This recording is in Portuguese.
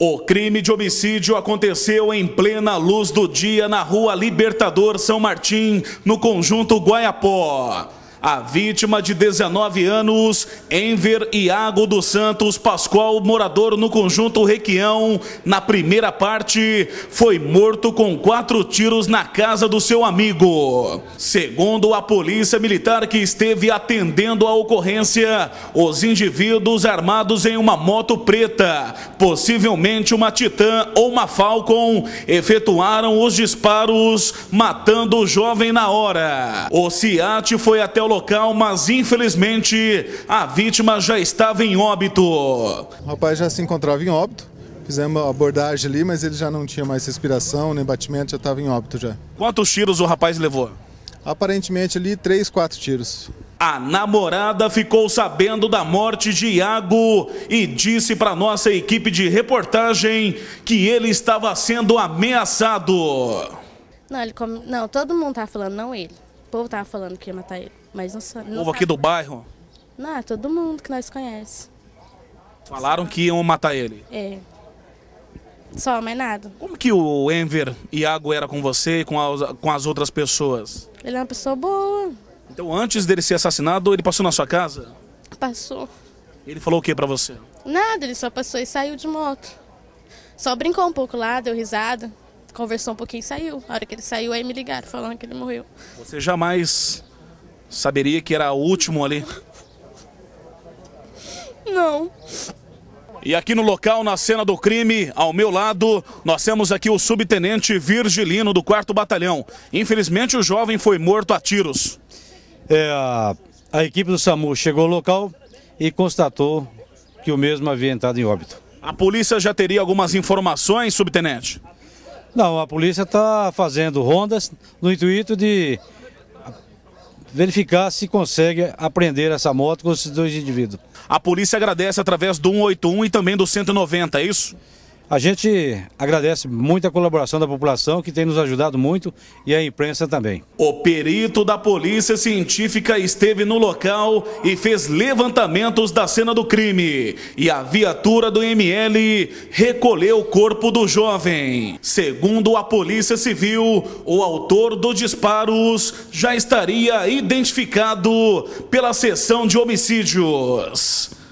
O crime de homicídio aconteceu em plena luz do dia na Rua Libertador São Martim, no conjunto Guaiapó. A vítima de 19 anos, Enver Iago dos Santos Pascoal, morador no conjunto Requião, na primeira parte, foi morto com quatro tiros na casa do seu amigo. Segundo a polícia militar que esteve atendendo a ocorrência, os indivíduos armados em uma moto preta, possivelmente uma Titan ou uma Falcon, efetuaram os disparos, matando o jovem na hora. O Ciat foi até o local, mas infelizmente a vítima já estava em óbito. O rapaz já se encontrava em óbito. Fizemos abordagem ali, mas ele já não tinha mais respiração, nem batimento, já estava em óbito já. Quantos tiros o rapaz levou? Aparentemente ali, três, quatro tiros. A namorada ficou sabendo da morte de Iago e disse para nossa equipe de reportagem que ele estava sendo ameaçado. Não, ele come... não todo mundo está falando, não ele povo tava falando que ia matar ele, mas não sabe. O povo aqui do bairro? Não, é todo mundo que nós conhece. Falaram que iam matar ele? É. Só, mas nada. Como que o Enver Iago era com você e com as, com as outras pessoas? Ele é uma pessoa boa. Então antes dele ser assassinado, ele passou na sua casa? Passou. Ele falou o que pra você? Nada, ele só passou e saiu de moto. Só brincou um pouco lá, deu risada conversou um pouquinho e saiu. A hora que ele saiu, aí me ligaram falando que ele morreu. Você jamais saberia que era o último ali? Não. E aqui no local, na cena do crime, ao meu lado, nós temos aqui o subtenente Virgilino do 4 Batalhão. Infelizmente, o jovem foi morto a tiros. É, a, a equipe do SAMU chegou ao local e constatou que o mesmo havia entrado em óbito. A polícia já teria algumas informações, subtenente? Não, a polícia está fazendo rondas no intuito de verificar se consegue apreender essa moto com esses dois indivíduos. A polícia agradece através do 181 e também do 190, é isso? A gente agradece muito a colaboração da população que tem nos ajudado muito e a imprensa também. O perito da Polícia Científica esteve no local e fez levantamentos da cena do crime. E a viatura do ML recolheu o corpo do jovem. Segundo a Polícia Civil, o autor dos disparos já estaria identificado pela seção de homicídios.